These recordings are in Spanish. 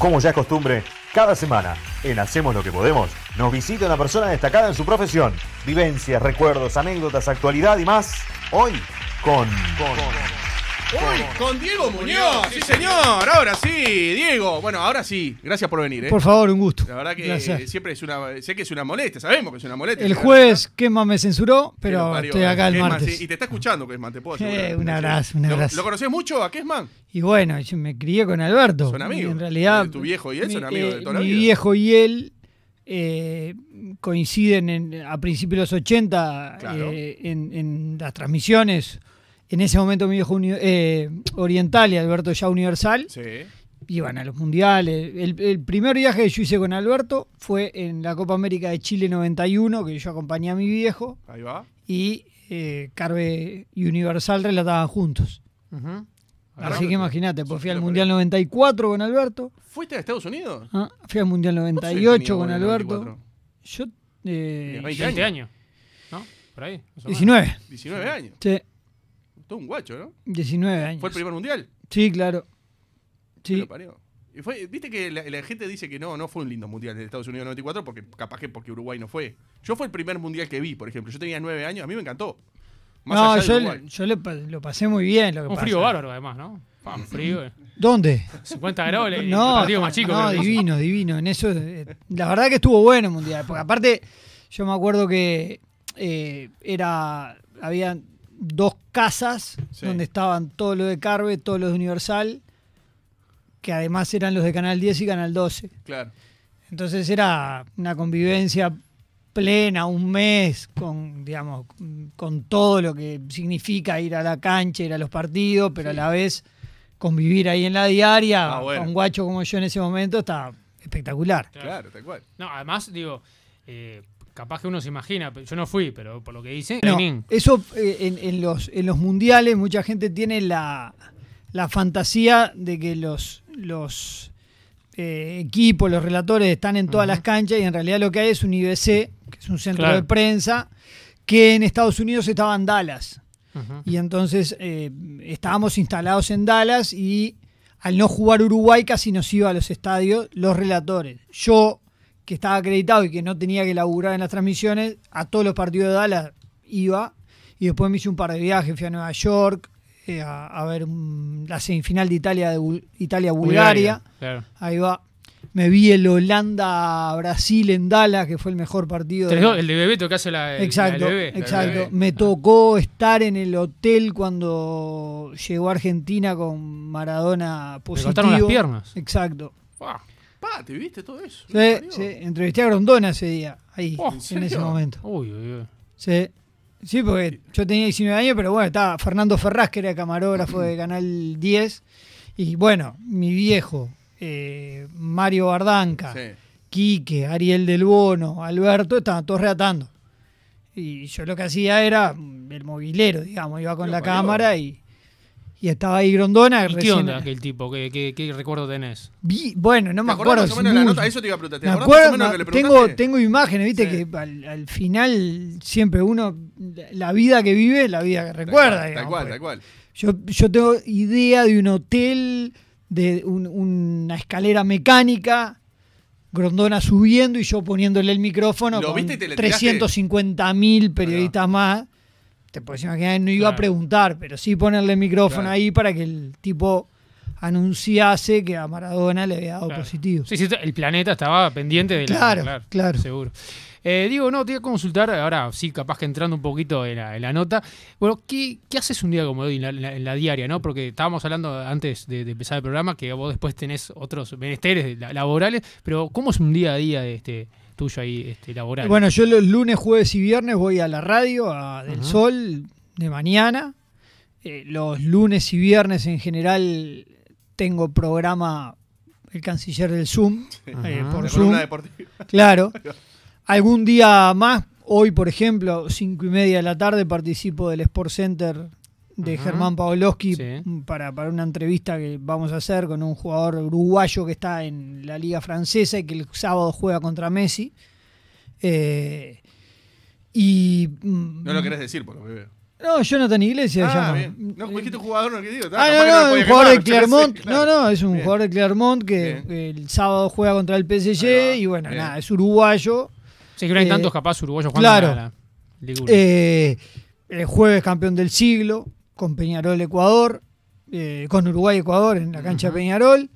Como ya es costumbre, cada semana en Hacemos lo que podemos nos visita una persona destacada en su profesión. Vivencias, recuerdos, anécdotas, actualidad y más. Hoy con... con... Uy, con Diego Muñoz, sí señor, ahora sí, Diego. Bueno, ahora sí, gracias por venir. ¿eh? Por favor, un gusto. La verdad que siempre es una, sé que es una molestia, sabemos que es una molestia. El juez Kesman me censuró, pero estoy acá el martes. y te está escuchando, Kesman, te puedo eh, asegurar. un abrazo, un abrazo. ¿Lo, conocés mucho a Kesman? Y bueno, yo me crié con Alberto. Son amigos. En realidad. Eh, tu viejo y él son amigos de eh, toda la Mi viejo y él eh, coinciden en- a principios de los 80 en las transmisiones en ese momento mi viejo eh, Oriental y Alberto ya Universal. Iban a los mundiales. El, primer viaje que yo hice con Alberto fue en la Copa América de Chile 91, que yo acompañé a mi viejo. Ahí va. Y eh, Carve y Universal relataban juntos. Así que imagínate, pues ah, fui al Mundial 94 con Alberto. ¿Fuiste a Estados Unidos? fui al Mundial 98 con Alberto. Yo. Eh, 20 años. ¿No? Por ahí. 19. 19 años. Sí un guacho, ¿no? 19 años. ¿Fue el primer mundial? Sí, claro. Sí. Viste que la, gente dice que no, no fue un lindo mundial de Estados Unidos 94, porque capaz que porque Uruguay no fue. Yo fue el primer mundial que vi, por ejemplo. Yo tenía 9 años, a mí me encantó. no, yo, lo pasé muy bien. Lo un frío bárbaro, además, ¿no? Pan frío. Eh. ¿Dónde? 50 grados, no, el más chico. No, divino, divino. En eso, eh, la verdad que estuvo bueno el mundial, porque aparte, yo me acuerdo que eh, era. Habían dos casas donde estaban todo lo de Carve, todos los de Universal, que además eran los de Canal 10 y Canal 12. Claro. Entonces era una convivencia plena, un mes, con, digamos, con todo lo que significa ir a la cancha, ir a los partidos, pero a la vez convivir ahí en la diaria, ah, con un guacho como yo en ese momento, está espectacular. Claro, tal cual. No, además, digo, eh, capaz que uno se imagina, yo no fui, pero por lo que dice, Eso eh, en, los, en los mundiales mucha gente tiene la, fantasía de que los, los eh, equipos, los relatores están en todas las canchas y en realidad lo que hay es un IBC, que es un centro de prensa, que en Estados Unidos estaba en Dallas. Y entonces eh, estábamos instalados en Dallas y al no jugar Uruguay casi nos iba a los estadios los relatores. Yo que estaba acreditado y que no tenía que laburar en las transmisiones, a todos los partidos de Dallas iba. Y después me hice un par de viajes, fui a Nueva York, eh, a, ver la semifinal de Italia, de Italia-Bulgaria. Ahí va. Me vi el Holanda-Brasil en Dallas, que fue el mejor partido. De... El de Bebeto que hace la. El, exacto, exacto. me ah. tocó estar en el hotel cuando llegó Argentina con Maradona positivo. las piernas. Exacto. Ah, ¿te viste todo eso? Sí, sí. Entrevisté a Grondona ese día, ahí, oh, en, ese momento. Uy, uy, uy. Sí. Sí, porque yo tenía 19 años, pero bueno, estaba Fernando Ferraz, que era camarógrafo de Canal 10. Y bueno, mi viejo, eh, Mario Bardanca, Quique, Ariel del Bono, Alberto, estaban todos reatando. Y yo lo que hacía era mm, el movilero, digamos, iba con la cámara y, y estaba ahí Grondona. ¿Y qué aquel tipo? ¿Qué, recuerdo tenés? bueno, no me acuerdo. Eso te iba a preguntar. tengo, tengo imágenes, viste, que al, final siempre uno, la vida que vive la vida que recuerda. Tal, cual, tal cual. Yo, tengo idea de un hotel, de una escalera mecánica, Grondona subiendo y yo poniéndole el micrófono con 350 mil periodistas más te podés imaginar, no iba a preguntar, pero sí ponerle el micrófono ahí para que el tipo anunciase que a Maradona le había dado positivo. Sí, sí, el planeta estaba pendiente de la. Claro, claro, Seguro. Eh, digo, no, te voy a consultar, ahora sí, capaz que entrando un poquito en la, nota. Bueno, ¿qué, haces un día como hoy en la, diaria, no? Porque estábamos hablando antes de, de, empezar el programa que vos después tenés otros menesteres laborales, pero ¿cómo es un día a día de este, tuyo ahí este, laboral. Bueno, yo los lunes, jueves y viernes voy a la radio, a Del Sol, de mañana. Eh, los lunes y viernes en general tengo programa El Canciller del Zoom, eh, por Zoom. Claro. Algún día más, hoy por ejemplo, cinco y media de la tarde, participo del Sport Center de Germán Paoloski para, una entrevista que vamos a hacer con un jugador uruguayo que está en la liga francesa y que el sábado juega contra Messi. Eh, y, mm, no lo querés decir por lo que veo. No, Jonathan Iglesias. Ah, no, como dijiste jugador, no, que Ah, no, un jugador de Clermont. No, no, es un jugador de Clermont que el sábado juega contra el PSG y bueno, nada, es uruguayo. Sí, que hay eh, tantos capaz uruguayos jugando claro. Eh, el jueves campeón del siglo con Peñarol Ecuador, eh, con Uruguay Ecuador en la cancha de Peñarol.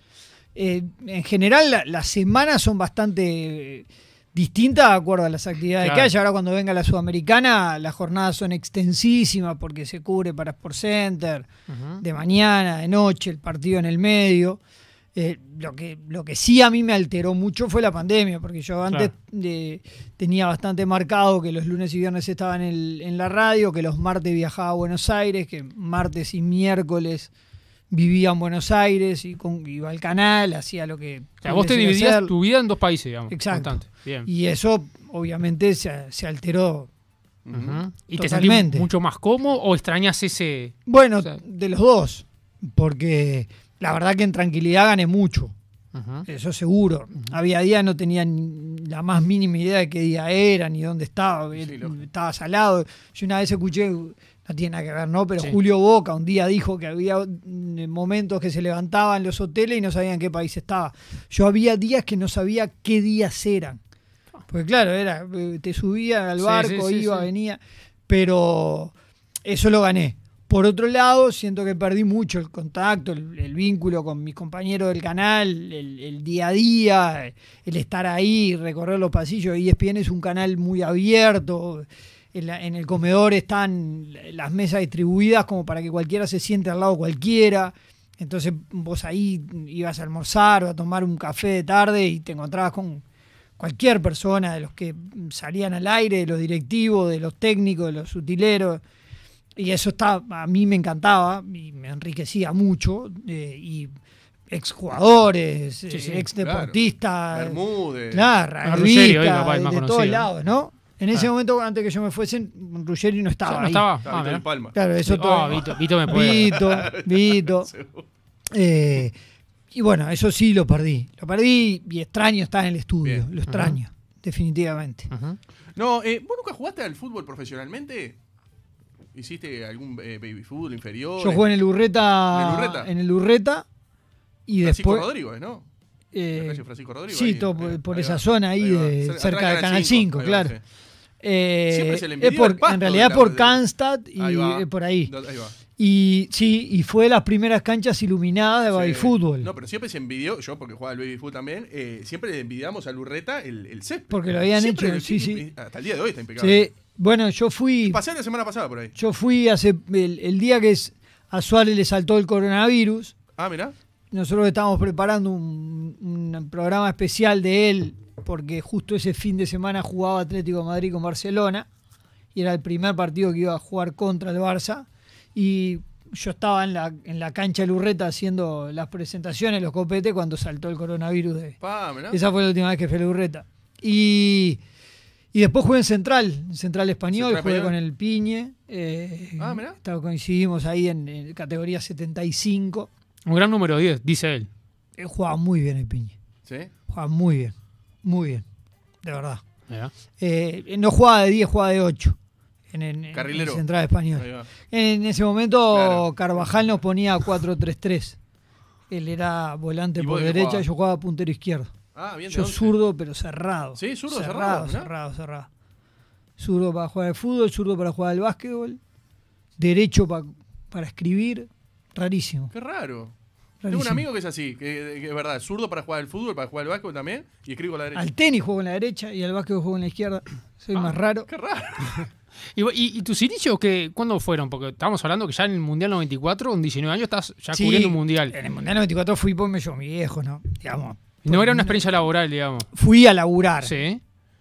Eh, en general las semanas son bastante eh, distintas de acuerdo a las actividades que hay. Ahora cuando venga la Sudamericana las jornadas son extensísimas porque se cubre para Sport Center, de mañana, de noche, el partido en el medio. Eh, lo, que, lo que sí a mí me alteró mucho fue la pandemia, porque yo antes de, eh, tenía bastante marcado que los lunes y viernes estaban en, la radio, que los martes viajaba a Buenos Aires, que martes y miércoles vivía en Buenos Aires y iba al canal, hacía lo que... O sea, vos te dividías tu vida en dos países, digamos. Exacto. Y eso obviamente se, alteró ¿Y te sentís mucho más cómodo o extrañas ese...? Bueno, de los dos, porque la verdad que en tranquilidad gané mucho. Eso seguro. Había días no tenía la más mínima idea de qué día era ni dónde estaba. Eh, estaba salado. Yo una vez escuché, no tiene nada que ver, ¿no? Pero Julio Boca un día dijo que había mm, momentos que se levantaban los hoteles y no sabían en qué país estaba. Yo había días que no sabía qué días eran. Porque claro, era, eh, te subía al barco, iba, venía. Pero eso lo gané. Por otro lado, siento que perdí mucho el contacto, el, vínculo con mis compañeros del canal, el, día a día, el estar ahí, recorrer los pasillos. ESPN es un canal muy abierto. En, el comedor están las mesas distribuidas como para que cualquiera se siente al lado cualquiera. Entonces vos ahí ibas a almorzar o a tomar un café de tarde y te encontrabas con cualquier persona de los que salían al aire, de los directivos, de los técnicos, de los utileros y eso está, a mí me encantaba y me enriquecía mucho. Eh, y exjugadores, sí, eh, ex deportistas, claro. Bermúdez, claro, ah, de, todos lados, ¿no? En ese ah. momento, antes que yo me fuesen, Ruggeri no estaba. no estaba. Ahí. Vito en Palma. Claro, eso ah, todo. Vito, Vito me puede. Vito, Vito. eh, y bueno, eso sí lo perdí. Lo perdí y extraño estar en el estudio. Lo extraño, definitivamente. No, eh, ¿vos nunca jugaste al fútbol profesionalmente? ¿Hiciste algún eh, baby fútbol inferior? Yo jugué en el Urreta. ¿En el Urreta? En el Urreta y Francisco Rodríguez, ¿no? Eh, Francisco Rodríguez. Sí, eh, por, esa zona ahí, de, cerca de Canal 5, claro. eh, Siempre se le es En realidad por Canstat y por ahí. ahí va. Y sí, y fue de las primeras canchas iluminadas de baby fútbol. No, pero siempre se envidió, yo porque jugaba al baby fútbol también, eh, siempre le envidiamos al Lurreta el, el Porque lo habían hecho, sí, sí. Hasta el día de hoy está impecable. Sí, bueno, yo fui. Pasé la semana pasada por ahí. Yo fui hace. El, día que a Suárez le saltó el coronavirus. Ah, mirá. Nosotros estábamos preparando un, programa especial de él, porque justo ese fin de semana jugaba Atlético de Madrid con Barcelona, y era el primer partido que iba a jugar contra el Barça. Y yo estaba en la, en la cancha Lurreta haciendo las presentaciones, los copetes, cuando saltó el coronavirus. De, Esa fue la última vez que fue Lurreta. Y y después jugué en Central, en Central Español, jugué con el Piñe. Eh, ah, Coincidimos ahí en, categoría 75. Un gran número 10, dice él. él eh, jugaba muy bien el Piñe. ¿Sí? Jugaba muy bien, muy bien, de verdad. Eh, no jugaba de 10, jugaba de 8. En, el Central Español. En ese momento Carvajal nos ponía 4-3-3. Él era volante por derecha, y yo jugaba puntero izquierdo. Ah, yo zurdo, pero cerrado. Sí, zurdo, cerrado. Cerrado, cerrado, Zurdo para jugar al fútbol, zurdo para jugar al básquetbol, derecho para escribir. Rarísimo. Qué raro. Tengo un amigo que es así, que, es verdad, zurdo para jugar al fútbol, para jugar al básquetbol también, y escribo con la derecha. Al tenis juego en la derecha y al básquetbol juego en la izquierda. Soy ah, más raro. Qué raro. ¿Y, tus inicios que, cuándo fueron? Porque estábamos hablando que ya en el Mundial 94, Un 19 años, estás ya cubriendo un Mundial. En el Mundial 94 fui por medio mi viejo, ¿no? Digamos, no era una experiencia laboral, digamos. Fui a laburar. Sí.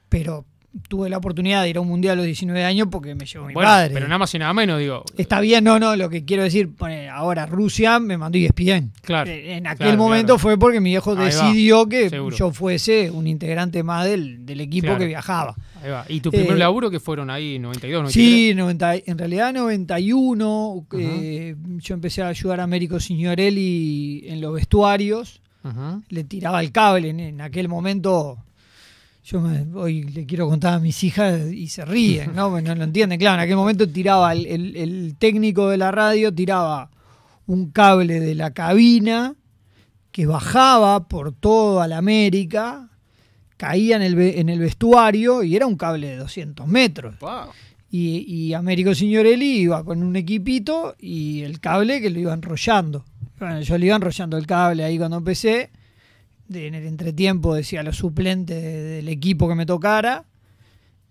Pero tuve la oportunidad de ir a un mundial a los 19 años porque me llevó mi bueno, Pero nada más y nada menos, digo. Está bien, no, no, lo que quiero decir, ahora Rusia me mandó y e despiden. Claro. En aquel momento fue porque mi viejo decidió que yo fuese un integrante más del, equipo que viajaba. ¿Y tu primer eh, laburo que fueron ahí, 92, 93? Sí, en realidad 91. Eh, yo empecé a ayudar a Américo Signorelli en los vestuarios le tiraba el cable. En, aquel momento, yo hoy le quiero contar a mis hijas y se ríen, ¿no? no lo entienden, claro, en aquel momento tiraba el, técnico de la radio, tiraba un cable de la cabina que bajaba por toda la América, caía en el, vestuario y era un cable de 200 metros. y, Américo Signorelli iba con un equipito y el cable que lo iba enrollando. Bueno, yo le iba enrollando el cable ahí cuando empecé. en el entretiempo decía los suplentes del equipo que me tocara.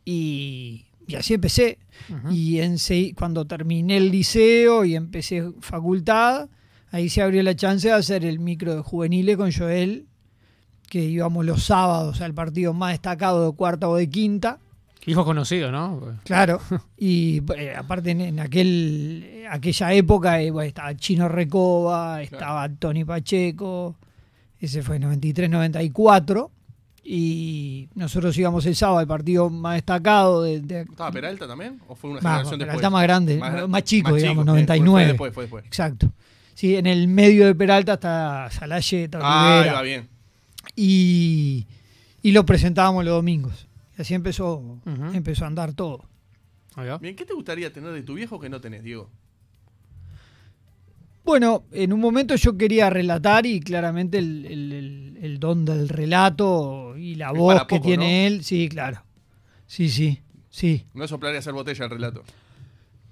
Y, así empecé. Y en, cuando terminé el liceo y empecé facultad, ahí se abrió la chance de hacer el micro de juveniles con Joel, que íbamos los sábados al partido más destacado de cuarta o de quinta. Hijos conocidos, ¿no? Claro. Y eh, aparte en, aquel aquella época eh, estaba Chino Recoba, estaba Tony Pacheco, ese fue 93-94. Y nosotros íbamos el sábado el partido más destacado. De, ¿Estaba Peralta también? ¿O fue una más, de Peralta más grande, más, chico, digamos, 99. Eh, Exacto. Sí, en el medio de Peralta está Salaye, Ah, bien. Y, y lo presentábamos los domingos. Y así empezó, empezó a andar todo. Bien, ¿qué te gustaría tener de tu viejo que no tenés, Diego? Bueno, en un momento yo quería relatar y claramente el, don del relato y la voz que tiene él, sí, claro. Sí, sí, sí. No soplar y hacer botella el relato.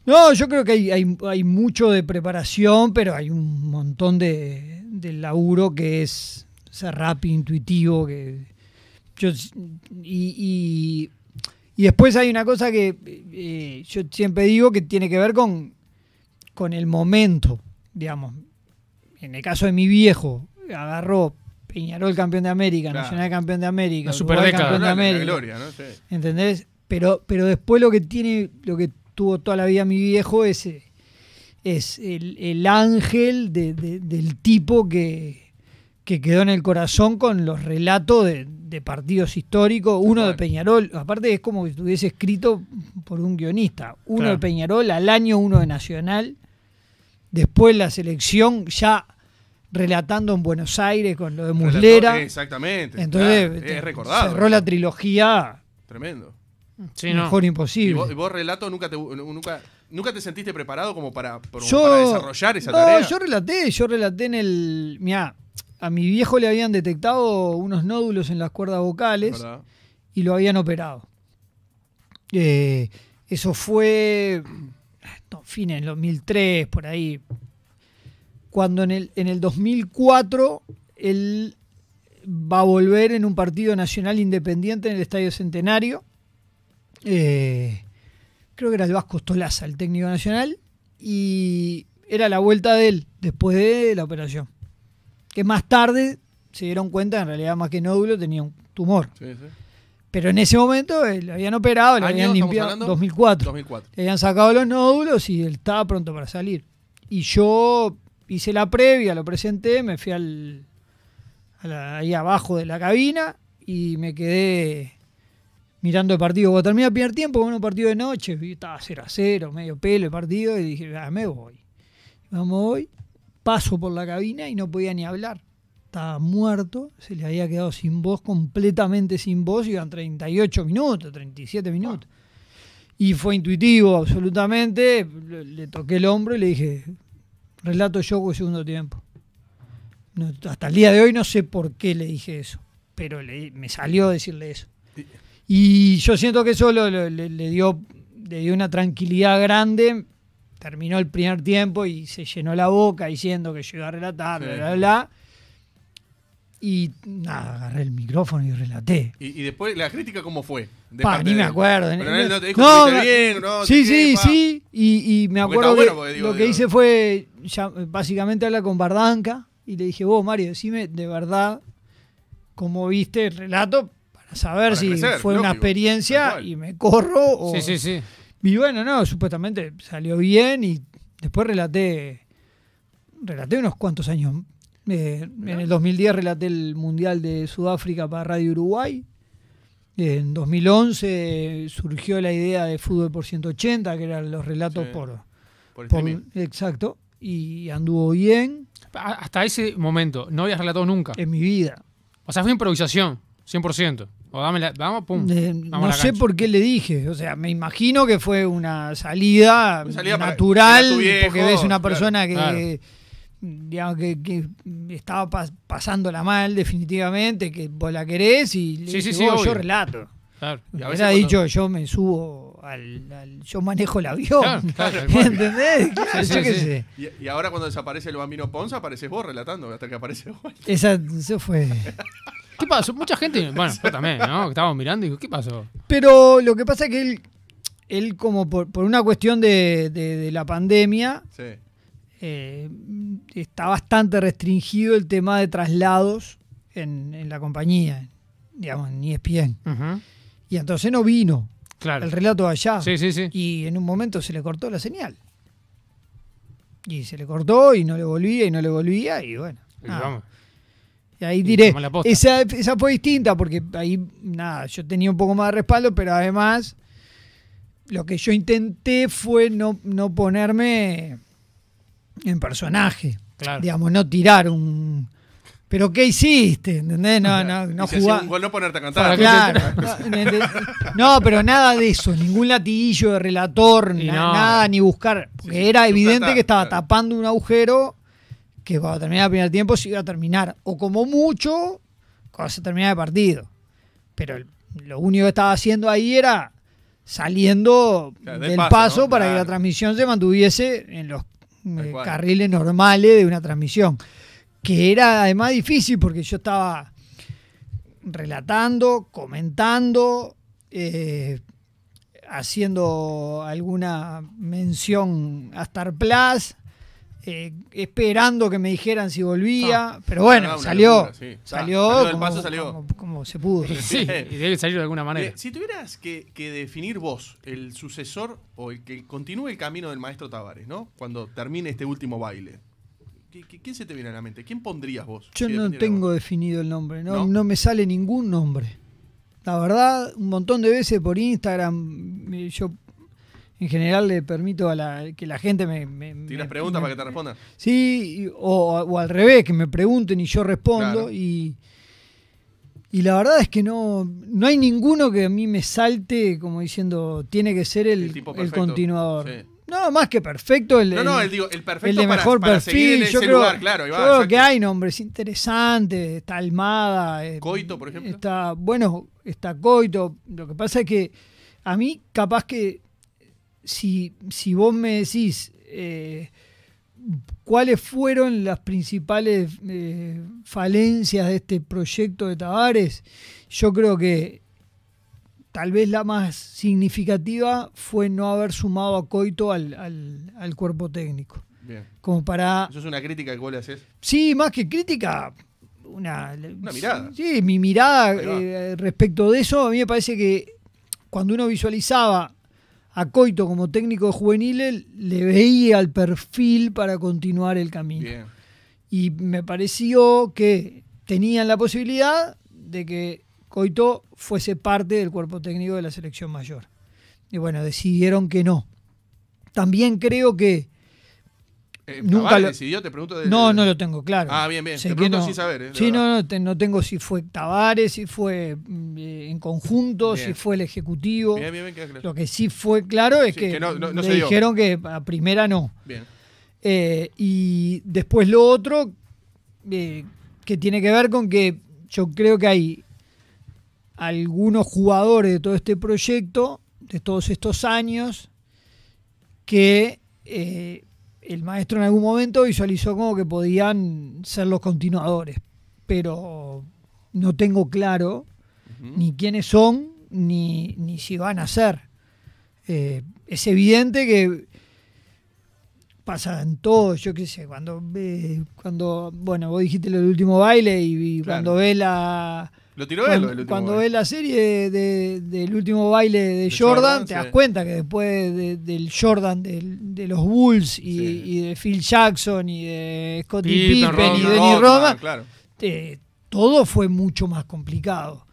No, yo creo que hay, mucho de preparación, pero hay un montón de, laburo que es ser rápido intuitivo que, y, después hay una cosa que eh, yo siempre digo que tiene que ver con, el momento, digamos. En el caso de mi viejo, agarró Peñarol campeón de América, Nacional campeón de América, Super campeón de América. ¿Entendés? Pero, pero después lo que tiene, lo que tuvo toda la vida mi viejo es, es el, ángel del tipo que, que quedó en el corazón con los relatos de, partidos históricos, uno de Peñarol, aparte es como si estuviese escrito por un guionista, uno de Peñarol al año, uno de Nacional, después la selección ya relatando en Buenos Aires con lo de Muslera. exactamente. Entonces cerró la trilogía. Tremendo. Sí, mejor imposible. ¿Y vos, relato nunca te nunca, nunca te sentiste preparado como para, desarrollar esa no, tarea? Yo relaté, yo relaté en el. Mirá, a mi viejo le habían detectado unos nódulos en las cuerdas vocales y lo habían operado. Eh, eso fue, no, fin en 2003, por ahí. Cuando en el, en el 2004 él va a volver en un partido nacional independiente en el Estadio Centenario. Eh, creo que era el Vasco Tolaza, el técnico nacional, y era la vuelta de él después de la operación que más tarde se dieron cuenta, en realidad más que nódulo, tenía un tumor. Pero en ese momento eh, lo habían operado, lo habían limpiado. 2004. 2004. Le habían sacado los nódulos y él estaba pronto para salir. Y yo hice la previa, lo presenté, me fui al, ahí abajo de la cabina y me quedé mirando el partido. Cuando terminé a primer tiempo, bueno, un partido de noche, estaba 0 a 0, medio pelo el partido, y dije, ah, me voy. Me voy paso por la cabina y no podía ni hablar. Estaba muerto, se le había quedado sin voz, completamente sin voz, iban 38 minutos, 37 minutos. Y fue intuitivo, absolutamente. Le, toqué el hombro y le dije, relato yo con el segundo tiempo. hasta el día de hoy no sé por qué le dije eso, pero me salió decirle eso. Y yo siento que eso le, dio, le dio una tranquilidad grande terminó el primer tiempo y se llenó la boca diciendo que yo iba a relatar, bla, bla, bla. Y nada, agarré el micrófono y relaté. ¿Y, después la crítica cómo fue? para pa, me acuerdo. Pero él no te dijo no, bien, no, Sí, sí, sí. Y, me acuerdo lo que hice fue básicamente habla con Bardanca y le dije, vos, Mario, decime de verdad cómo viste el relato para saber si fue una experiencia y me corro o... Sí, sí, sí. Y bueno, no, supuestamente salió bien y después relaté, relaté unos cuantos años. Eh, en el 2010 relaté el Mundial de Sudáfrica para Radio Uruguay. En 2011 surgió la idea de fútbol por 180, que eran los relatos por, exacto, y anduvo bien. Hasta ese momento, no habías relatado nunca. En mi vida. O sea, fue improvisación, 100%. O dame la, pum, no sé por qué le dije. O sea, me imagino que fue una salida, natural, porque ves una persona que, Digamos, que, estaba pasándola mal, definitivamente, que vos la querés y oh, yo relato. Claro. dicho, yo me subo al, yo manejo el avión. Claro, ¿Entendés? Y, ahora cuando desaparece el bambino Ponza, apareces vos relatando hasta que aparece Esa, eso fue. ¿Qué pasó? Mucha gente, bueno, yo también, ¿no? Estábamos mirando y digo, ¿qué pasó? Pero lo que pasa es que él, él como por, una cuestión de, de, la pandemia, eh, está bastante restringido el tema de traslados en, la compañía, digamos, en ESPN. Y entonces no vino. Claro. El relato allá. Sí, sí, sí. Y en un momento se le cortó la señal. Y se le cortó y no le volvía y no le volvía y bueno ahí diré, esa, fue distinta porque ahí, nada, yo tenía un poco más de respaldo, pero además lo que yo intenté fue no, no ponerme en personaje. Digamos, no tirar un... Pero ¿qué hiciste? ¿Entendés? No, no, no no ponerte a cantar. no, pero nada de eso, ningún latiguillo de relator, ni nada, ni buscar. Porque era evidente que estaba tapando un agujero que cuando terminaba el primer tiempo se iba a terminar, o como mucho, cuando se terminaba el partido. Pero lo único que estaba haciendo ahí era saliendo del, paso, para que la transmisión se mantuviese en los eh, carriles normales de una transmisión. Que era además difícil porque yo estaba relatando, comentando, eh, haciendo alguna mención a Star Plus, eh, esperando que me dijeran si volvía. Ah. pero bueno, ah, salió. Salió, como, se pudo. sí, y debe salir de alguna manera. Eh, si tuvieras que, definir vos el sucesor o el que continúe el camino del maestro Tavares, ¿no? Cuando termine este último baile. ¿Qué, quién se te viene a la mente? ¿Quién pondrías vos? Yo no tengo definido el nombre, no me sale ningún nombre. La verdad, un montón de veces por Instagram yo en general le permito a la, que la gente me... me preguntas para que te respondan? Sí, o, al revés, que me pregunten y yo respondo. Y, y la verdad es que no, no hay ninguno que a mí me salte como diciendo, tiene que ser el, el, continuador. No, más que perfecto. El, no, no, el, digo, el perfecto el de mejor perfil. yo creo, claro, yo creo que hay nombres interesantes. Está Almada. Eh, Coito, por ejemplo. Está, bueno, está Coito. Lo que pasa es que a mí, capaz que si, vos me decís eh, cuáles fueron las principales eh, falencias de este proyecto de Tavares, yo creo que tal vez la más significativa fue no haber sumado a Coito al, cuerpo técnico. Como para... ¿Eso es una crítica que vos le haces? Sí, más que crítica, una, mirada. Sí, mi mirada eh, respecto de eso, a mí me parece que cuando uno visualizaba a Coito como técnico de juveniles le veía el perfil para continuar el camino. Y me pareció que tenían la posibilidad de que Coito fuese parte del cuerpo técnico de la selección mayor. Y bueno, decidieron que no. También creo que eh, nunca lo... decidió? Te pregunto. De, no, no lo tengo claro. Ah, bien, bien. te pregunto no... saber. Eh, sí, no, no, tengo si fue Tavares, si fue mm, eh, en conjunto, si fue el Ejecutivo. Lo que sí fue claro es que, dijeron que a primera no. Bien. y después lo otro, que tiene que ver con que yo creo que hay algunos jugadores de todo este proyecto, de todos estos años, que el maestro en algún momento visualizó como que podían ser los continuadores, pero no tengo claro ni quiénes son ni, si van a ser. Eh, es evidente que pasa en todo. yo qué sé, cuando, ve cuando bueno, vos dijiste lo último baile y, cuando ve la cuando, ves la serie del último baile de, Jordan, te das cuenta que después del Jordan de los Bulls y, de Phil Jackson y de Scottie Pippen, y Denny Roma, todo fue mucho más complicado.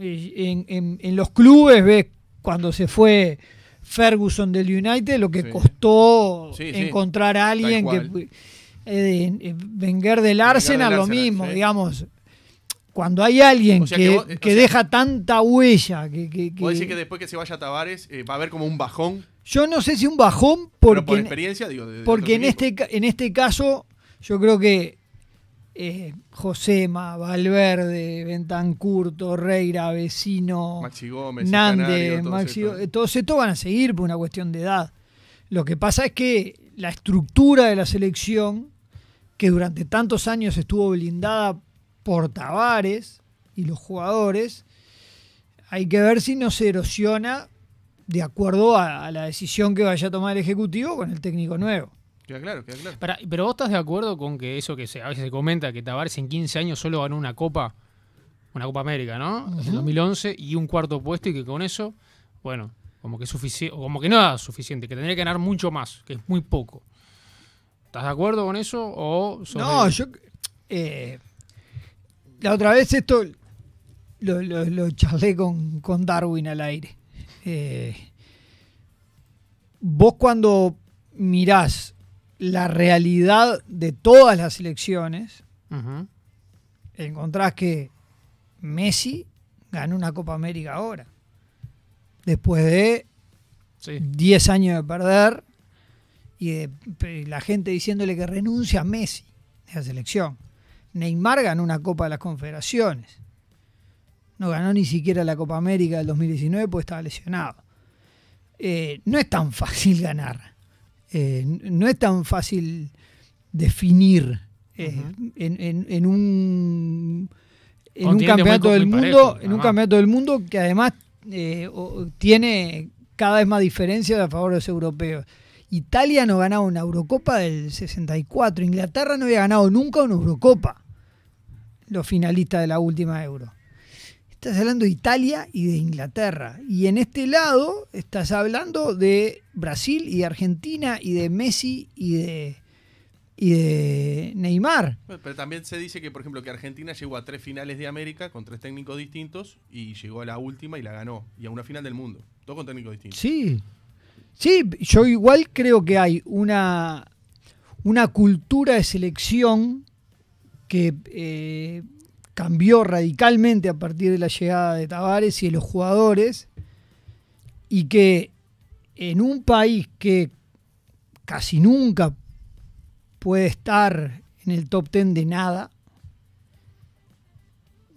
En, los clubes ves cuando se fue Ferguson del United lo que costó encontrar a alguien que... Eh, eh del Arsenal, lo mismo, digamos cuando hay alguien que, deja tanta huella que, que, que... decir que después que se vaya a Tavares eh, va a haber como un bajón? Yo no sé si un bajón porque... Pero por experiencia, digo, porque en este, en este caso yo creo que eh, Josema, Valverde, Bentancurto, Torreira, Vecino, Maxi Gómez, Nández, esto. todos estos van a seguir por una cuestión de edad. Lo que pasa es que la estructura de la selección, que durante tantos años estuvo blindada por Tavares y los jugadores, hay que ver si no se erosiona de acuerdo a, la decisión que vaya a tomar el Ejecutivo con el técnico nuevo. Queda claro, queda claro. pero vos estás de acuerdo con que eso que se, a veces se comenta, que Tavares en 15 años solo ganó una Copa, una Copa América, ¿no? En 2011 y un cuarto puesto y que con eso, bueno, como que, como que no era suficiente, que tendría que ganar mucho más, que es muy poco. ¿Estás de acuerdo con eso? O no, yo... Eh, la otra vez esto lo, lo, charlé con, Darwin al aire. Eh, vos cuando mirás la realidad de todas las elecciones, encontrás que Messi ganó una Copa América ahora. Después de 10 años de perder y la gente diciéndole que renuncia a Messi de la selección. Neymar ganó una Copa de las Confederaciones. No ganó ni siquiera la Copa América del 2019 porque estaba lesionado. Eh, no es tan fácil ganar. Eh, no es tan fácil definir eh, en, un, campeonato del mundo, en un campeonato del mundo que además tiene cada vez más diferencias a favor de los europeos. Italia no ganaba una Eurocopa del 64, Inglaterra no había ganado nunca una Eurocopa los finalistas de la última euro. Estás hablando de Italia y de Inglaterra. Y en este lado estás hablando de Brasil y de Argentina y de Messi y de, y de Neymar. Pero también se dice que, por ejemplo, que Argentina llegó a tres finales de América con tres técnicos distintos y llegó a la última y la ganó. Y a una final del mundo. Todo con técnicos distintos. Sí. Sí, yo igual creo que hay una, una cultura de selección que eh, cambió radicalmente a partir de la llegada de Tavares y de los jugadores, y que en un país que casi nunca puede estar en el top ten de nada,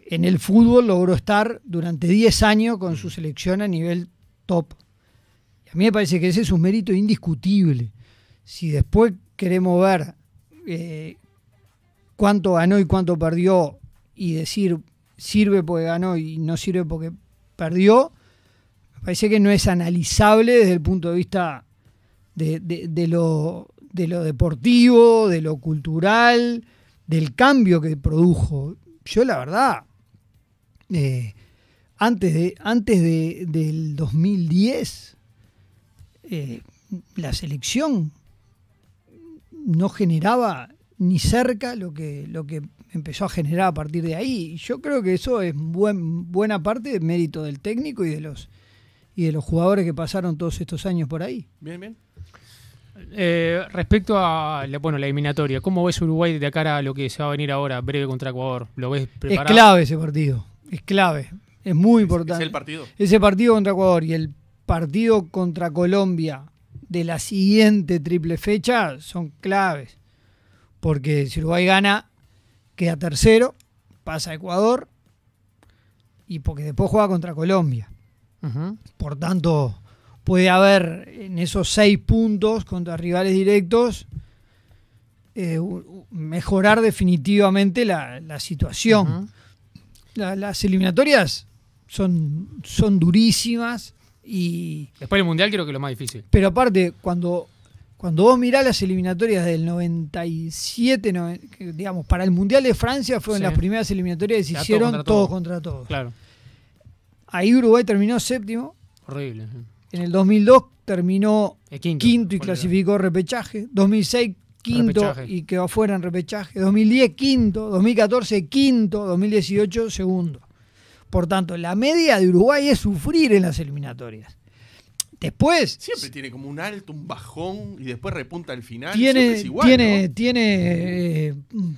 en el fútbol logró estar durante 10 años con su selección a nivel top. a mí me parece que ese es un mérito indiscutible. Si después queremos ver eh, cuánto ganó y cuánto perdió y decir sirve porque ganó y no sirve porque perdió, me parece que no es analizable desde el punto de vista de, lo, deportivo, de lo cultural, del cambio que produjo. Yo la verdad, eh, antes, de, antes del 2010, eh, la selección no generaba ni cerca lo que, lo que empezó a generar a partir de ahí. yo creo que eso es buen, buena parte de mérito del técnico y de los y de los jugadores que pasaron todos estos años por ahí. Bien, bien. Eh, respecto a la, bueno, la eliminatoria, ¿cómo ves Uruguay de cara a lo que se va a venir ahora, breve contra Ecuador? ¿Lo ves Es clave ese partido, es clave, es muy importante. el partido. Ese partido contra Ecuador y el partido contra Colombia de la siguiente triple fecha son claves porque si Uruguay gana, queda tercero, pasa a Ecuador, y porque después juega contra Colombia. Por tanto, puede haber en esos seis puntos contra rivales directos eh, mejorar definitivamente la, situación. las eliminatorias son, son durísimas y... Después del Mundial creo que es lo más difícil. Pero aparte, cuando cuando vos mirás las eliminatorias del 97, digamos, para el Mundial de Francia fueron las primeras eliminatorias que se hicieron todo, contra todos. Claro. Ahí Uruguay terminó séptimo. Horrible. En el 2002 terminó eh, quinto, y clasificó repechaje. 2006 quinto y quedó afuera en repechaje. 2010 quinto, 2014 quinto, 2018 segundo. Por tanto, la media de Uruguay es sufrir en las eliminatorias. Después. Siempre tiene como un alto, un bajón y después repunta al final. Tiene, es tiene, tiene eh,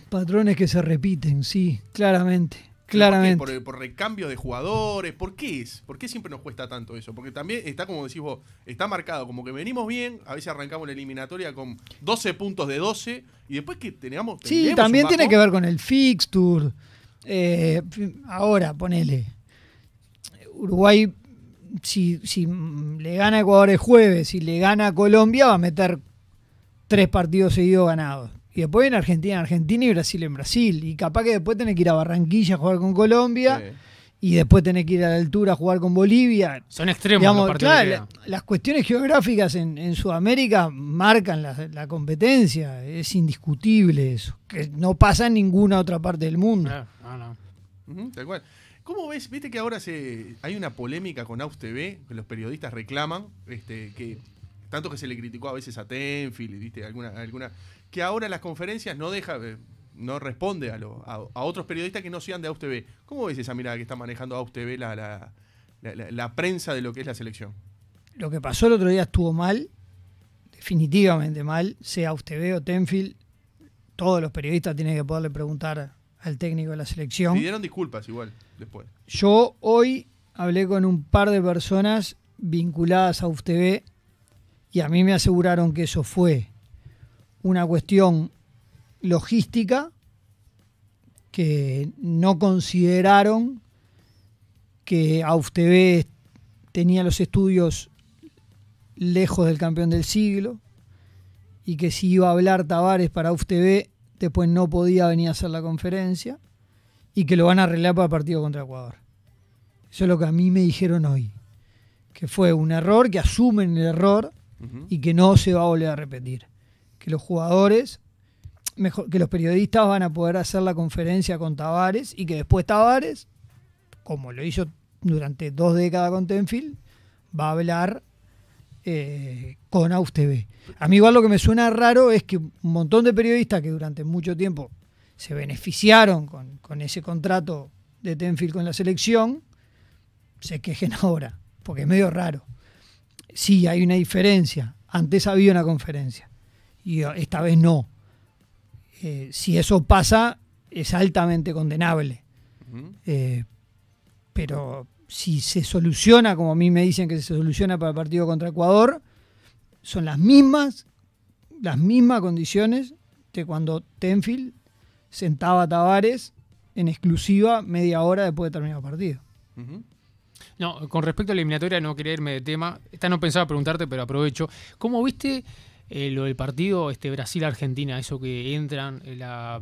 patrones que se repiten, sí, claramente. Claramente. ¿Por, el por, recambio de jugadores, ¿por qué es? ¿Por qué siempre nos cuesta tanto eso? Porque también está, como decís vos, está marcado, como que venimos bien, a veces arrancamos la eliminatoria con 12 puntos de 12 y después que teníamos Sí, también tiene que ver con el fixture. Eh, ahora, ponele. Uruguay si, si le gana Ecuador el jueves, y le gana Colombia, va a meter tres partidos seguidos ganados. Y después viene Argentina en Argentina y Brasil en Brasil. Y capaz que después tenés que ir a Barranquilla a jugar con Colombia. Y después tenés que ir a la altura a jugar con Bolivia. Son extremos. los las cuestiones geográficas en, en Sudamérica marcan la, competencia. Es indiscutible eso. Que no pasa en ninguna otra parte del mundo. ¿Cómo ves? Viste que ahora hay una polémica con AUS que los periodistas reclaman, este, que tanto que se le criticó a veces a Tenfield, viste, alguna, alguna, que ahora las conferencias no deja, eh, no responde a, otros periodistas que no sean de AUSTV. ¿Cómo ves esa mirada que está manejando AUSTV la, prensa de lo que es la selección? Lo que pasó el otro día estuvo mal, definitivamente mal, sea AUSTV o Tenfield, todos los periodistas tienen que poderle preguntar al técnico de la selección. Pidieron disculpas igual después. Yo hoy hablé con un par de personas vinculadas a UFTV y a mí me aseguraron que eso fue una cuestión logística que no consideraron que UFTV tenía los estudios lejos del campeón del siglo y que si iba a hablar Tavares para UFTV después no podía venir a hacer la conferencia y que lo van a arreglar para el partido contra Ecuador. Eso es lo que a mí me dijeron hoy, que fue un error, que asumen el error y que no se va a volver a repetir. Que los jugadores, mejor, que los periodistas van a poder hacer la conferencia con Tavares y que después Tavares, como lo hizo durante dos décadas con Tenfield, va a hablar eh, con usted A mí igual lo que me suena raro es que un montón de periodistas que durante mucho tiempo se beneficiaron con, ese contrato de Tenfield con la selección, se quejen ahora, porque es medio raro. Sí, hay una diferencia. Antes había una conferencia y esta vez no. Eh, si eso pasa, es altamente condenable. Eh, pero, si se soluciona, como a mí me dicen que se soluciona para el partido contra Ecuador, son las mismas, las mismas condiciones que cuando Tenfield sentaba a Tavares en exclusiva media hora después de terminar el partido. No, con respecto a la eliminatoria, no quería irme de tema. Esta no pensaba preguntarte, pero aprovecho. ¿Cómo viste eh, lo del partido este, Brasil-Argentina? Eso que entran, eh, la,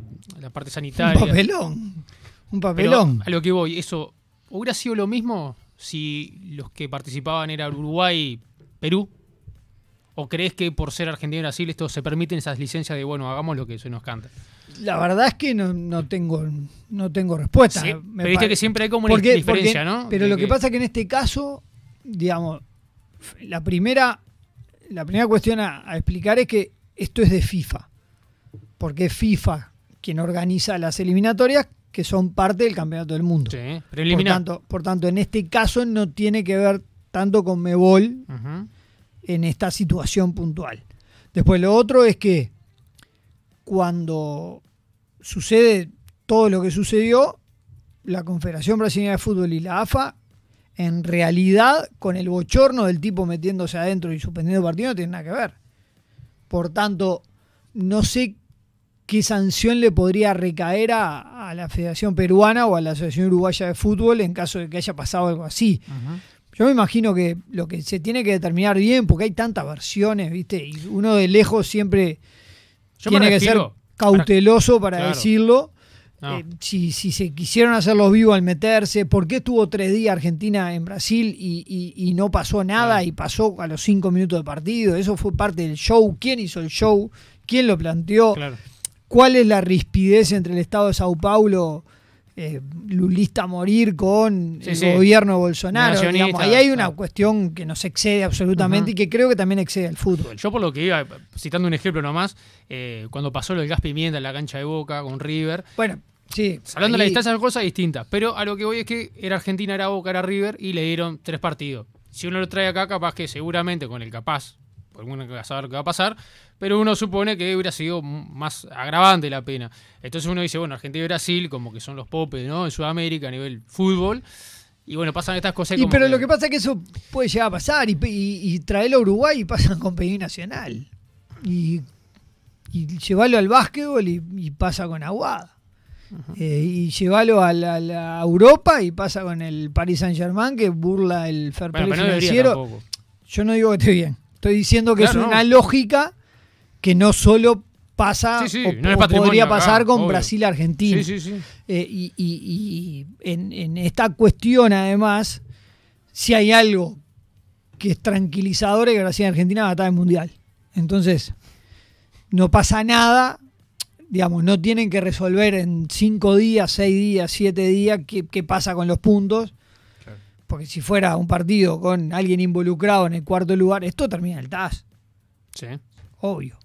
parte sanitaria. Un papelón. Un papelón. a lo que voy, eso ¿Hubiera sido lo mismo si los que participaban eran Uruguay, Perú? ¿O crees que por ser Argentina y Brasil esto se permiten esas licencias de, bueno, hagamos lo que se nos canta? La verdad es que no, tengo, no tengo respuesta. me pero viste que siempre hay como una diferencia, ¿no? Pero lo que, pasa es que en este caso, digamos, la primera, la primera cuestión a, explicar es que esto es de FIFA, porque FIFA, quien organiza las eliminatorias, que son parte del campeonato del mundo. Sí, Por tanto, en este caso no tiene que ver tanto con Mebol en esta situación puntual. Después, lo otro es que cuando sucede todo lo que sucedió, la Confederación Brasileña de Fútbol y la AFA, en realidad, con el bochorno del tipo metiéndose adentro y suspendiendo partido, no tiene nada que ver. Por tanto, no sé qué sanción le podría recaer a, la Federación Peruana o a la Asociación Uruguaya de Fútbol en caso de que haya pasado algo así. Yo me imagino que lo que se tiene que determinar bien, porque hay tantas versiones, ¿viste? Y uno de lejos siempre tiene que ser cauteloso para decirlo. Eh, si, se quisieron hacer los vivos al meterse, ¿por qué estuvo tres días Argentina en Brasil y, no pasó nada y pasó a los cinco minutos de partido? Eso fue parte del show. ¿Quién hizo el show? ¿Quién lo planteó? Claro. ¿Cuál es la rispidez entre el Estado de Sao Paulo, eh, lulista a morir, con el gobierno de Bolsonaro? ahí hay una cuestión que nos excede absolutamente y que creo que también excede al fútbol. Yo por lo que iba, citando un ejemplo nomás, eh, cuando pasó lo del gas pimienta en la cancha de Boca con River. Bueno, Sí, Hablando de la distancia, son cosas distintas. Pero a lo que voy es que era Argentina, era Boca, era River y le dieron tres partidos. Si uno lo trae acá, capaz que seguramente con el capaz alguno que va a saber qué va a pasar, pero uno supone que hubiera sido más agravante la pena. Entonces uno dice, bueno, Argentina y Brasil, como que son los popes, ¿no? En Sudamérica a nivel fútbol. Y bueno, pasan estas cosas. pero lo que pasa es que eso puede llegar a pasar y, y, traerlo a Uruguay y pasan con Peñi Nacional. Y, y llevarlo al básquetbol y, pasa con Aguada. Eh, y llevarlo a, la, Europa y pasa con el Paris Saint Germain que burla el Fer play bueno, Yo no digo que esté bien, Estoy diciendo que es una lógica que no solo pasa, podría pasar con Brasil-Argentina. Eh, y, y en, esta cuestión, además, si hay algo que es tranquilizador es que Brasil-Argentina va a estar en Mundial. Entonces, no pasa nada, digamos, no tienen que resolver en cinco días, seis días, siete días qué pasa con los puntos porque si fuera un partido con alguien involucrado en el cuarto lugar, esto termina el TAS. Sí. Obvio.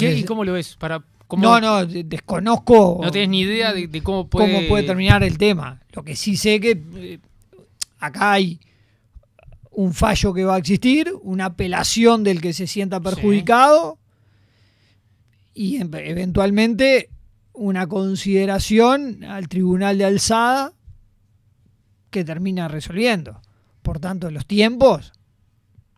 ¿Y, cómo lo ves? Para, No, no, desconozco. No tienes ni idea de, cómo, puede... cómo puede terminar el tema. Lo que sí sé que eh, acá hay un fallo que va a existir, una apelación del que se sienta perjudicado y em, eventualmente una consideración al tribunal de alzada que termina resolviendo. Por tanto, los tiempos,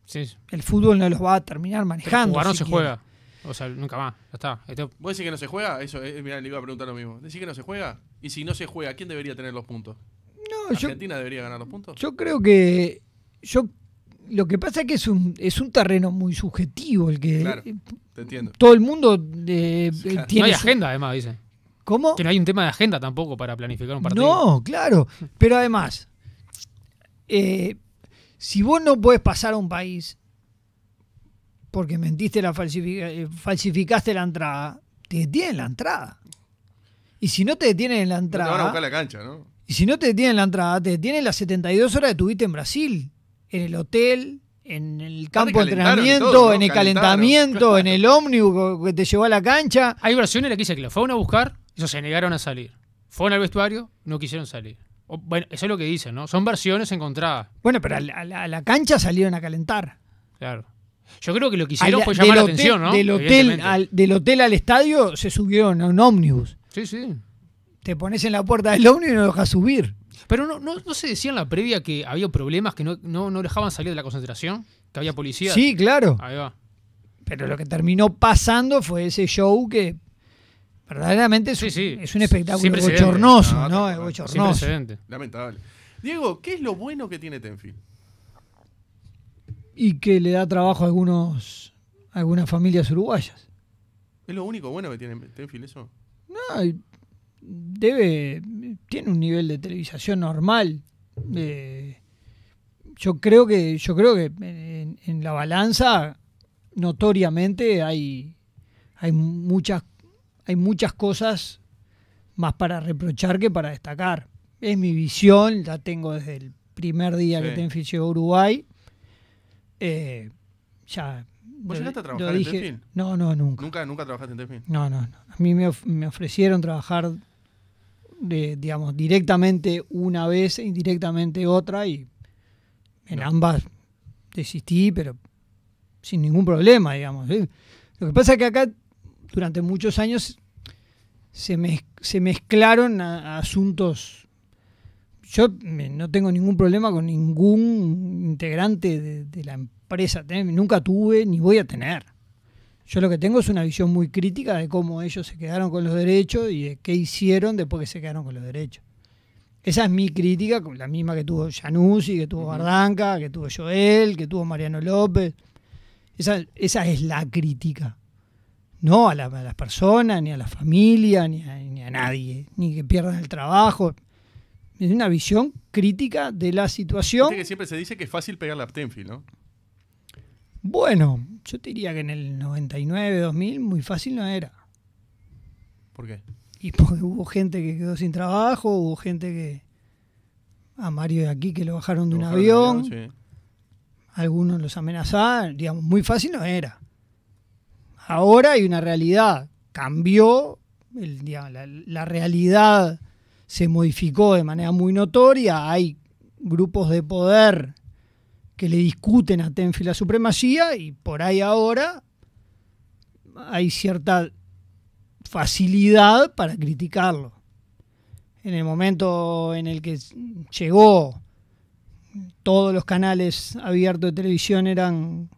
sí. el fútbol no los va a terminar manejando. Jugar no se juega. O sea, nunca más. está. ¿Vos decís que no se juega? Eso, eh, le iba a preguntar lo mismo. ¿Decís que no se juega? Y si no se juega, ¿quién debería tener los puntos? No, ¿Argentina debería ganar los puntos? Yo creo que. Yo, lo que pasa es que es un, es un terreno muy subjetivo el que. Claro, te entiendo. Todo el mundo eh, tiene. No hay agenda, además, dice. ¿Cómo? Que no hay un tema de agenda tampoco para planificar un partido. No, claro. Pero además, eh, si vos no puedes pasar a un país porque mentiste, la eh, falsificaste la entrada, te detienen la entrada. Y si no te detienen la entrada. te van a buscar la cancha, ¿no? Y si no te detienen la entrada, te detienen las 72 horas que tuviste en Brasil, en el hotel, en el campo de entrenamiento, en el calentamiento, en el ómnibus que te llevó a la cancha. Hay versiones en las que dice que lo fueron a buscar, eso se negaron a salir. Fueron al vestuario, no quisieron salir. bueno, eso es lo que dicen, ¿no? Son versiones encontradas. Bueno, pero a la, cancha salieron a calentar. Claro. Yo creo que lo que hicieron fue llamar la atención, ¿no? Del hotel, al, estadio se subieron a un ómnibus. Sí, sí. Te pones en la puerta del ómnibus y no dejas subir. Pero no, no, no, se decía en la previa que había problemas que no, no dejaban salir de la concentración, que había policía. Sí, claro. Ahí va. Pero lo que terminó pasando fue ese show que verdaderamente es, un espectáculo bochornoso, ¿no? Es Bochornoso. Lamentable. Diego, ¿qué es lo bueno que tiene Tenfield? Y que le da trabajo a algunos algunas familias uruguayas. ¿Es lo único bueno que tiene Tenfield eso? No, debe tiene un nivel de televisación normal. yo creo que yo creo que en, la balanza notoriamente hay hay muchas hay muchas cosas más para reprochar que para destacar. Es mi visión, la tengo desde el primer día que te llegó a Uruguay. Eh, ya. ¿Vos llegaste a trabajar en Tenfield? No, no, nunca. ¿Nunca, trabajaste en Tenfield? No, no, no. A mí me, ofrecieron trabajar, digamos, directamente una vez e indirectamente otra y en ambas desistí, pero sin ningún problema, digamos. Lo que pasa es que acá durante muchos años se, se mezclaron asuntos. Yo no tengo ningún problema con ningún integrante de, la empresa, ¿eh? nunca tuve ni voy a tener. Yo lo que tengo es una visión muy crítica de cómo ellos se quedaron con los derechos y de qué hicieron después que se quedaron con los derechos. Esa es mi crítica, la misma que tuvo Januzzi, que tuvo Bardanca, que tuvo Joel, que tuvo Mariano López. esa es la crítica no a, las personas, ni a la familia, ni a, nadie, ni que pierdan el trabajo. Es una visión crítica de la situación. que siempre se dice que es fácil pegar la Tenfield, ¿no? Bueno, yo te diría que en el 99, 2000 muy fácil no era. ¿Por qué? Y porque hubo gente que quedó sin trabajo, hubo gente que. A Mario de aquí que lo bajaron de un avión. Algunos los amenazaban Digamos, muy fácil no era. Ahora hay una realidad, cambió, la, realidad se modificó de manera muy notoria, hay grupos de poder que le discuten a Tenfi la supremacía y por ahí ahora hay cierta facilidad para criticarlo. En el momento en el que llegó, todos los canales abiertos de televisión eran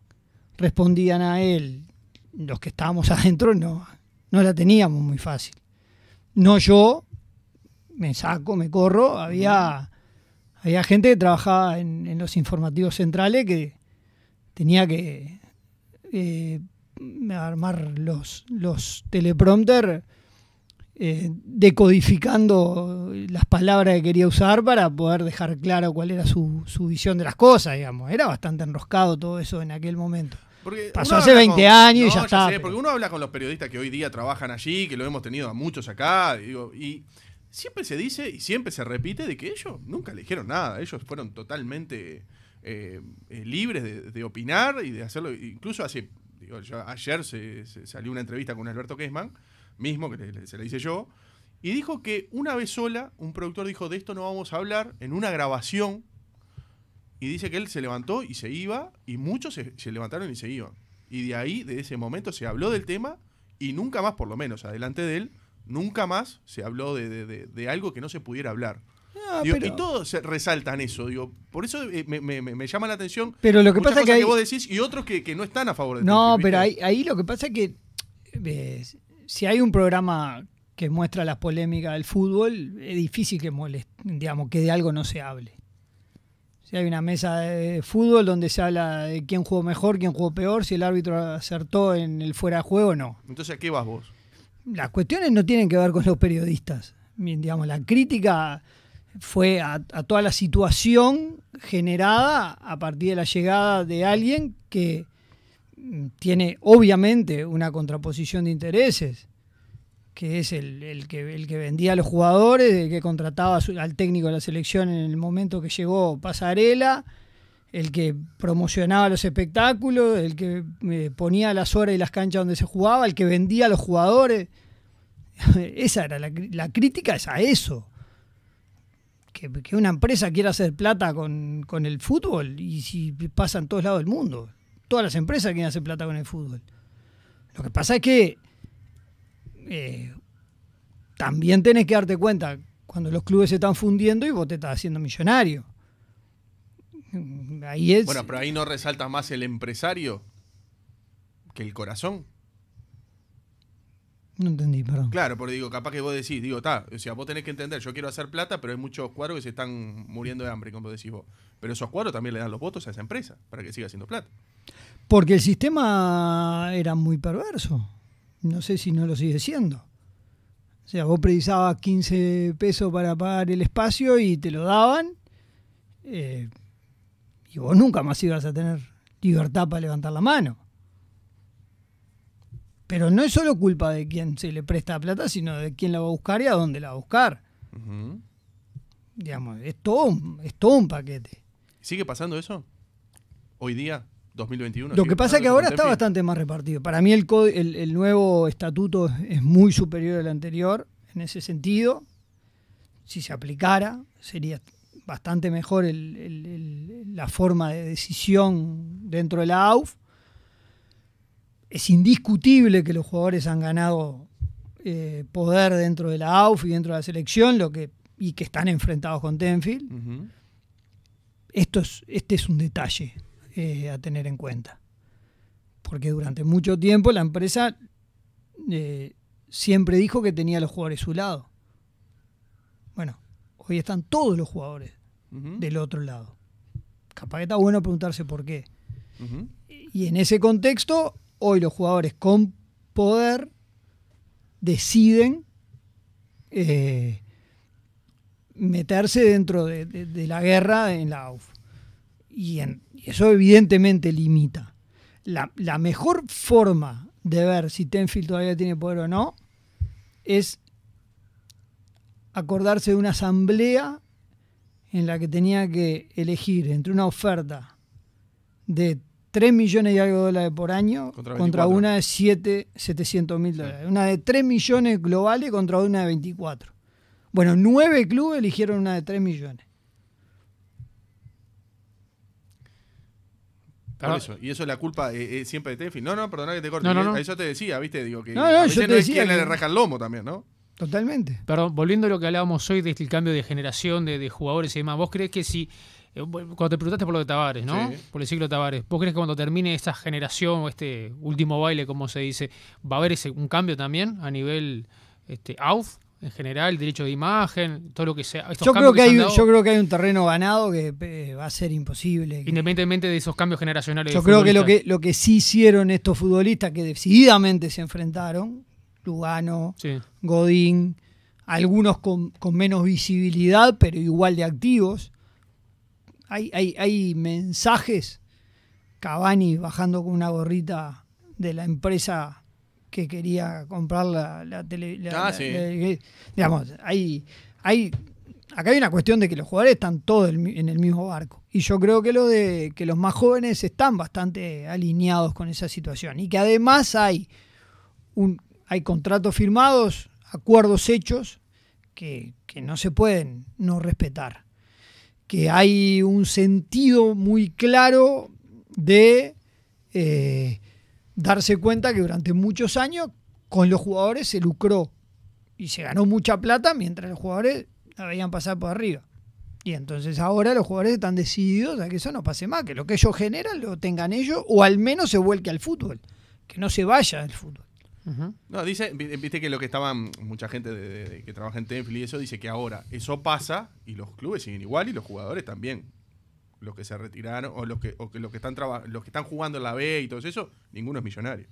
respondían a él los que estábamos adentro no, no la teníamos muy fácil. No yo, me saco, me corro, había, había gente que trabajaba en, los informativos centrales que tenía que eh, armar los, los teleprompter eh, decodificando las palabras que quería usar para poder dejar claro cuál era su, su visión de las cosas, digamos. Era bastante enroscado todo eso en aquel momento. Porque Pasó hace 20 años y ya, está. porque uno habla con los periodistas que hoy día trabajan allí, que lo hemos tenido a muchos acá, y, siempre se dice y siempre se repite de que ellos nunca le dijeron nada, ellos fueron totalmente eh, eh, libres de, opinar y de hacerlo, incluso hace, ayer se, salió una entrevista con Alberto Kessman, mismo que se le, se la hice yo, y dijo que una vez sola un productor dijo, de esto no vamos a hablar en una grabación y dice que él se levantó y se iba, y muchos se, levantaron y se iban. Y de ahí, de ese momento, se habló del tema y nunca más, por lo menos, adelante de él, nunca más se habló de, algo que no se pudiera hablar. y todo se Y todos resaltan eso, digo, por eso eh, me, llama la atención. Pero lo que pasa que, vos decís y otros que, no están a favor de No, pero ahí, lo que pasa es que eh, si hay un programa que muestra las polémicas del fútbol, es difícil que digamos, que de algo no se hable hay una mesa de fútbol donde se habla de quién jugó mejor, quién jugó peor, si el árbitro acertó en el fuera de juego o no. Entonces, ¿a qué vas vos? Las cuestiones no tienen que ver con los periodistas. Digamos, la crítica fue a toda la situación generada a partir de la llegada de alguien que mm, tiene obviamente una contraposición de intereses que es el, que, que vendía a los jugadores, el que contrataba al técnico de la selección en el momento que llegó Pasarela, el que promocionaba los espectáculos, el que eh, ponía las horas y las canchas donde se jugaba, el que vendía a los jugadores. Esa era la, crítica, es a eso. Que, una empresa quiera hacer plata con, con el fútbol y si pasa en todos lados del mundo. Todas las empresas quieren hacer plata con el fútbol. Lo que pasa es que eh, también tenés que darte cuenta cuando los clubes se están fundiendo y vos te estás haciendo millonario. Mm, es. Bueno, pero ahí no resalta más el empresario que el corazón. No entendí, perdón. Claro, porque digo, capaz que vos decís, digo, está, o sea, vos tenés que entender, yo quiero hacer plata, pero hay muchos cuadros que se están muriendo de hambre, como decís vos. Pero esos cuadros también le dan los votos a esa empresa para que siga haciendo plata. Porque el sistema era muy perverso no sé si no lo sigue siendo. O sea, vos precisabas 15 pesos para pagar el espacio y te lo daban. Eh, y vos nunca más ibas a tener libertad para levantar la mano. Pero no es solo culpa de quien se le presta plata, sino de quién la va a buscar y a dónde la va a buscar. Digamos, es todo un paquete. ¿Sigue pasando eso? ¿Hoy día? 2021. Lo que pasa es que ahora está bastante más repartido. Para mí el, nuevo estatuto es muy superior al anterior en ese sentido. Si se aplicara, sería bastante mejor la forma de decisión dentro de la AUF. Es indiscutible que los jugadores han ganado eh, poder dentro de la AUF y dentro de la selección lo que, y que están enfrentados con Tenfield. Esto es, este es un detalle eh, a tener en cuenta. Porque durante mucho tiempo la empresa eh, siempre dijo que tenía a los jugadores a su lado. Bueno, hoy están todos los jugadores del otro lado. Capaz que está bueno preguntarse por qué. Y en ese contexto, hoy los jugadores con poder deciden eh, meterse dentro de, la guerra en la AUF. Y en, eso evidentemente limita. La, mejor forma de ver si Tenfield todavía tiene poder o no es acordarse de una asamblea en la que tenía que elegir entre una oferta de 3 millones y algo de dólares por año contra, una de siete 700 mil dólares. Una de 3 millones globales contra una de 24. Bueno, nueve clubes eligieron una de 3 millones. Y eso es la culpa eh, eh, siempre de Tefi. No, no, perdona que te corte. No, Eso eh, te decía, ¿viste? Digo que no, es quien le raja el lomo también, ¿no? Totalmente. Perdón, volviendo a lo que hablábamos hoy del cambio de generación de, jugadores y demás, ¿vos crees que si, cuando te preguntaste por lo de Tavares, ¿no? Por el ciclo de Tavares, ¿vos crees que cuando termine esta generación o este último baile, como se dice, va a haber un cambio también a nivel este, out? en general, derecho de imagen, todo lo que sea. yo, creo que, hay, yo creo que hay un terreno ganado que eh, va a ser imposible. independientemente de esos cambios generacionales. Yo creo que lo, que lo que sí hicieron estos futbolistas que decididamente se enfrentaron, Lugano, Godín, algunos con, menos visibilidad, pero igual de activos. Hay, hay, hay mensajes, Cavani bajando con una gorrita de la empresa que quería comprar la, televisión. Ah, digamos, hay, hay, acá hay una cuestión de que los jugadores están todos en el mismo barco. Y yo creo que, lo de, los más jóvenes están bastante alineados con esa situación. Y que además hay, un, hay contratos firmados, acuerdos hechos, que, no se pueden no respetar. Que hay un sentido muy claro de... Eh, darse cuenta que durante muchos años con los jugadores se lucró y se ganó mucha plata mientras los jugadores la veían pasar por arriba. Y entonces ahora los jugadores están decididos a que eso no pase más, que lo que ellos generan lo tengan ellos o al menos se vuelque al fútbol, que no se vaya al fútbol. No, dice, viste que lo que estaban, mucha gente de, que trabaja en Tenfield y eso, dice que ahora eso pasa y los clubes siguen igual y los jugadores también los que se retiraron o los que, los que están los que están jugando en la B y todo eso, ninguno es millonario.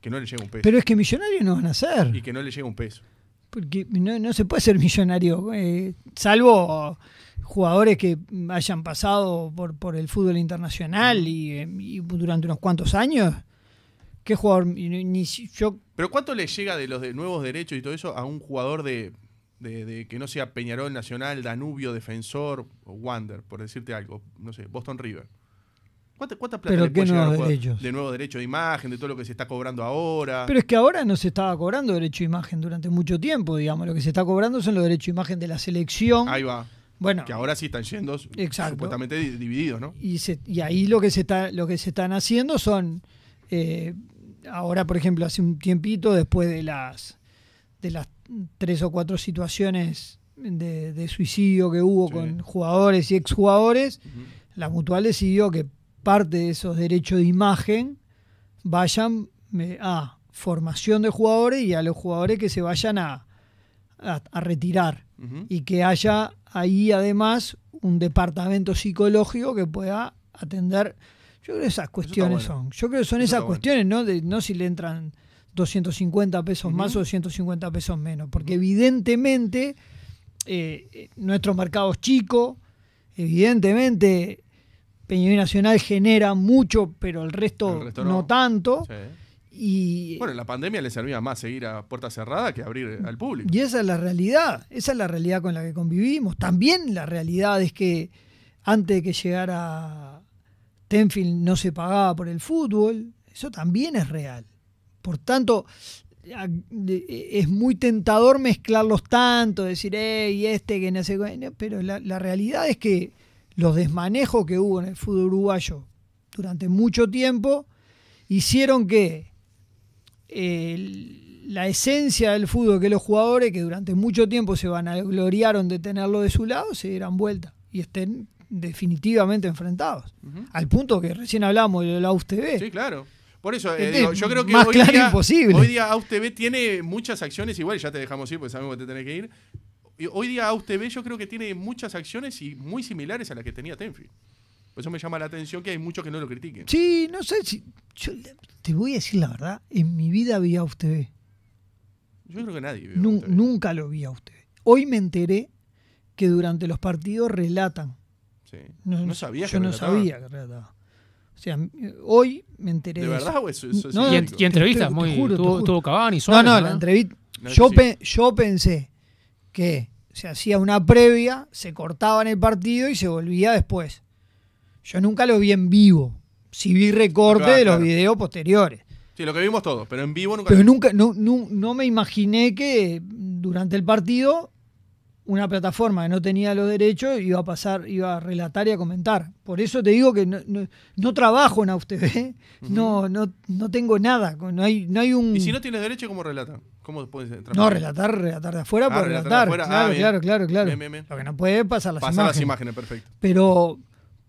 Que no le llega un peso. Pero es que millonarios no van a ser. Y que no le llega un peso. Porque no, se puede ser millonario, eh, salvo jugadores que hayan pasado por, el fútbol internacional eh, y, durante unos cuantos años. ¿Qué jugador? Pero ¿cuánto le llega de los de nuevos derechos y todo eso a un jugador de de, que no sea Peñarol Nacional, Danubio, Defensor o Wander, por decirte algo, no sé, Boston River. ¿Cuántas cuánta plata de nuevo derecho de imagen, de todo lo que se está cobrando ahora? Pero es que ahora no se estaba cobrando derecho de imagen durante mucho tiempo, digamos. Lo que se está cobrando son los derechos de imagen de la selección. Ahí va. Bueno, que ahora sí están yendo supuestamente divididos, ¿no? Y, ahí lo que se está, lo que se están haciendo son eh, ahora, por ejemplo, hace un tiempito después de las de las tres o cuatro situaciones de, suicidio que hubo con jugadores y exjugadores, la mutual decidió que parte de esos derechos de imagen vayan a formación de jugadores y a los jugadores que se vayan a, retirar y que haya ahí además un departamento psicológico que pueda atender. Yo creo que esas cuestiones son. Yo creo que son esas cuestiones, ¿no? De, no si le entran 250 pesos más o 250 pesos menos, porque evidentemente eh, nuestros nuestro mercado es chico, evidentemente Peñarol Nacional genera mucho, pero el resto, no. tanto. Y, bueno, la pandemia le servía más seguir a puerta cerrada que abrir al público. Y esa es la realidad, esa es la realidad con la que convivimos. También la realidad es que antes de que llegara Tenfield no se pagaba por el fútbol, eso también es real. Por tanto, es muy tentador mezclarlos tanto, decir, y este que no sé, pero la, realidad es que los desmanejos que hubo en el fútbol uruguayo durante mucho tiempo hicieron que la esencia del fútbol, que los jugadores que durante mucho tiempo se van vanagloriaron de tenerlo de su lado, se dieran vuelta y estén definitivamente enfrentados. Al punto que recién hablamos de la UTV. Sí, claro por eso, eh, este yo creo que hoy, claro día, imposible. hoy día tiene muchas acciones, igual ya te dejamos ir porque sabemos que te tenés que ir. hoy día AUTV yo creo que tiene muchas acciones y muy similares a las que tenía Tenfi. Por eso me llama la atención que hay muchos que no lo critiquen. Sí, no sé si. te voy a decir la verdad, en mi vida vi a usted. Yo creo que nadie nunca lo vi a usted. Hoy me enteré que durante los partidos relatan. Sí. No, sabía yo no sabía que relataban. O sea, hoy me enteré de, verdad, y, entrevistas, muy. Te juro, tuvo, tuvo Cavani, No, no, la entrevista. yo, pensé que se hacía una previa, se cortaba en el partido y se volvía después. Yo nunca lo vi en vivo. Si vi recorte de los videos posteriores. Sí, lo que vimos todos, pero en vivo nunca. Pero nunca, no me imaginé que durante el partido una plataforma que no tenía los derechos iba a pasar, iba a relatar y a comentar. Por eso te digo que no, trabajo en AUTV, no, no, no tengo nada, no hay, no hay un... ¿Y si no tienes derecho, cómo relata? ¿Cómo puedes No, relatar, relatar de afuera ah, relatar. Ah, claro, claro, claro, claro, Lo que no puede pasar las imágenes. Pasar las imágenes, perfecto. Pero,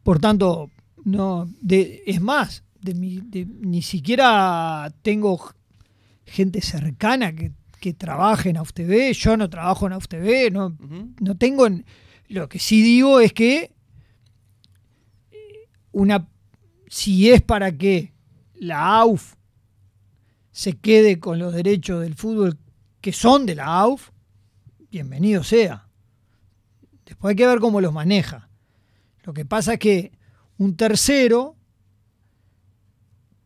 por tanto, no, es más, de mi, ni siquiera tengo gente cercana que que trabaje en AUTV, yo no trabajo en AUTV, no, no tengo... lo que sí digo es que eh, una, si es para que la AUF se quede con los derechos del fútbol que son de la AUF, bienvenido sea. Después hay que ver cómo los maneja. Lo que pasa es que un tercero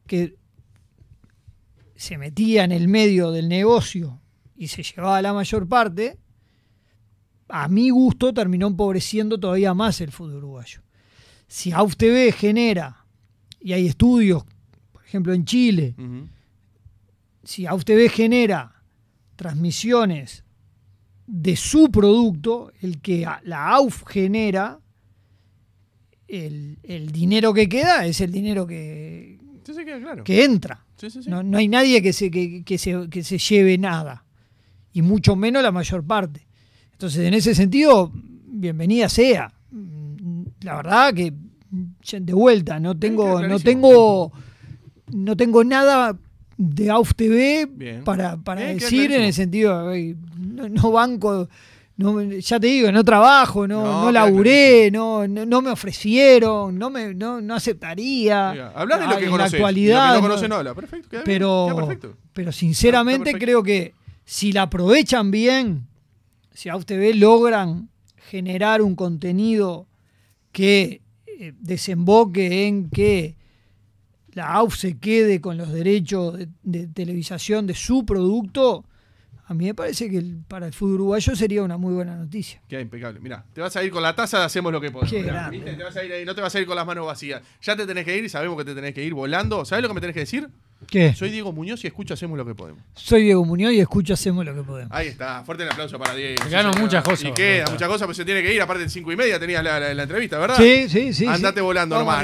que se metía en el medio del negocio y se llevaba la mayor parte, a mi gusto terminó empobreciendo todavía más el fútbol uruguayo. Si AUF TV genera, y hay estudios, por ejemplo en Chile, si AUF TV genera transmisiones de su producto, el que la AUF genera, el, dinero que queda es el dinero que, que entra. no, hay nadie que se, que, se, que se lleve nada y mucho menos la mayor parte. Entonces, en ese sentido, bienvenida sea. Mm, la verdad que de vuelta, no tengo, no tengo, no tengo nada de AUF TV para, decir en el sentido, no, banco, ya te digo, no trabajo, no, no, no laburé, no, me ofrecieron, no no, aceptaría. hablar ah, de lo que conoces, la no Perfecto, pero, pero sinceramente creo que si la aprovechan bien, si a UTV logran generar un contenido que eh, desemboque en que la AUF se quede con los derechos de, televisación de su producto, a mí me parece que para el fútbol uruguayo sería una muy buena noticia. Qué impecable. Mira, te vas a ir con la taza, hacemos lo que podemos. Qué Te vas a ir ahí, no te vas a ir con las manos vacías. Ya te tenés que ir, y sabemos que te tenés que ir volando. ¿Sabes lo que me tenés que decir? ¿Qué? Soy Diego Muñoz y escucho Hacemos lo que podemos. Soy Diego Muñoz y escucho Hacemos lo que podemos. Ahí está, fuerte el aplauso para Diego. Ganó muchas cosas. Y queda, muchas cosas, pero se tiene que ir. Aparte, de cinco y media tenías la, entrevista, ¿verdad? Sí, sí, sí. Andate volando, normal.